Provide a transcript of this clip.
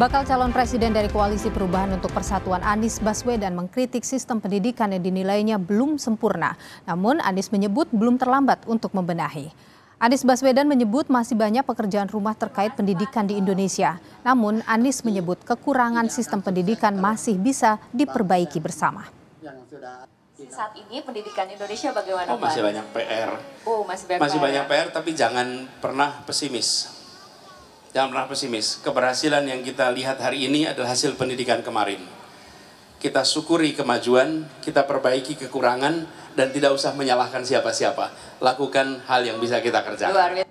Bakal calon presiden dari Koalisi Perubahan untuk Persatuan Anies Baswedan mengkritik sistem pendidikan yang dinilainya belum sempurna. Namun Anies menyebut belum terlambat untuk membenahi. Anies Baswedan menyebut masih banyak pekerjaan rumah terkait pendidikan di Indonesia. Namun Anies menyebut kekurangan sistem pendidikan masih bisa diperbaiki bersama. Saat ini pendidikan Indonesia bagaimana? Oh, masih banyak PR. Oh, masih banyak. Masih banyak PR tapi jangan pernah pesimis Jangan pernah pesimis. Keberhasilan yang kita lihat hari ini adalah hasil pendidikan kemarin. Kita syukuri kemajuan, kita perbaiki kekurangan, dan tidak usah menyalahkan siapa-siapa. Lakukan hal yang bisa kita kerjakan.